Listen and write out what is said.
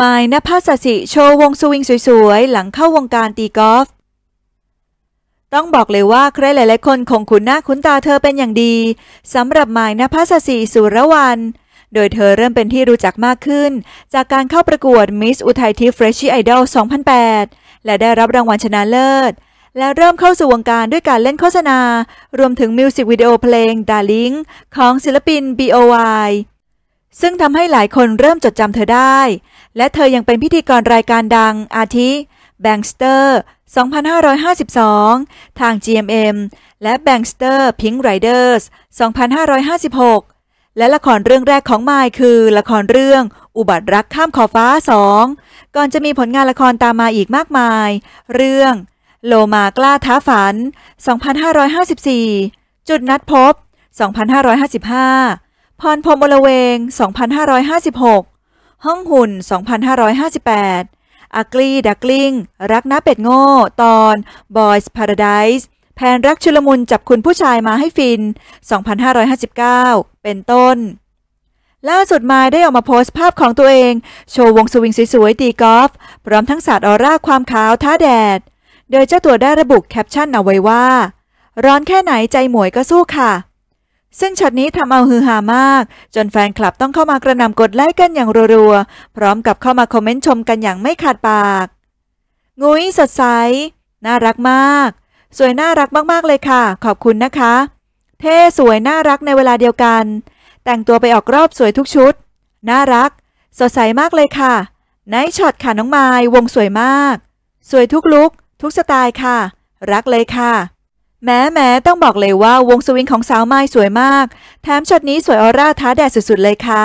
มายนภัสสิโชว์วงสวิงสวยๆ หลังเข้าวงการตีกอล์ฟต้องบอกเลยว่าใครหลายๆคนคงคุ้นหน้าคุ้นตาเธอเป็นอย่างดีสำหรับมายนภัสสิสุรวรรณโดยเธอเริ่มเป็นที่รู้จักมากขึ้น จากการเข้าประกวดมิสอุทัยทิฟเฟรชชี่ไอดอล2008 และได้รับรางวัลชนะเลิศ และเริ่มเข้าสู่วงการด้วยการเล่นโฆษณา รวมถึงมิวสิกวิดีโอเพลง Darling ของศิลปิน B.O.Y ซึ่งทำให้หลายคนเริ่มจดจำเธอได้ และเธอยังเป็นพิธีกรรายการดังอาทิ แบงสเตอร์ 2552 ทาง GMM และ b a n ร s t e r Pink Riders 2556 และละครเรื่องแรกของมายคือละครเรื่องอุบัติรักข้ามขอบฟ้า 2 ก่อนจะมีผลงานละครตามมาอีกมากมาย เรื่อง โลมากล้าท้าฝัน 2554 จุดนัดพบ 2555พรพรมอลเวง 2556 ห้องหุ่น 2558อักลีดักลิงรักน้าเป็ดโง่ ตอน Boys Paradise แผนรักชุลมุนจับคุณผู้ชายมาให้ฟิน 2559 เป็นต้น ล่าสุดมาได้ออกมาโพสต์ภาพของตัวเอง โชว์วงสวิงสวยๆตีกอล์ฟพร้อมทั้งสาดออร่าความขาวท้าแดด โดยเจ้าตัวได้ระบุแคปชั่นเอาไว้ว่า ร้อนแค่ไหนใจหมวยก็สู้ค่ะซึ่งช็อตนี้ทำเอาฮือฮามาก จนแฟนคลับต้องเข้ามากระนำกดไลค์กันอย่างรัว ๆ พร้อมกับเข้ามาคอมเมนต์ชมกันอย่างไม่ขาดปาก งุ้ยสดใส น่ารักมาก สวยน่ารักมากๆเลยค่ะ ขอบคุณนะคะ เท่สวยน่ารักในเวลาเดียวกัน แต่งตัวไปออกรอบสวยทุกชุด น่ารัก สดใสมากเลยค่ะไนท์ช็อตค่ะน้องไม์วงสวยมาก สวยทุกลุกทุกสไตล์ค่ะ รักเลยค่ะแม้แม้ต้องบอกเลยว่าวงสวิงของสาวไม้สวยมาก แถมช็อตนี้สวยออร่าท้าแดดสุดๆ เลยค่ะ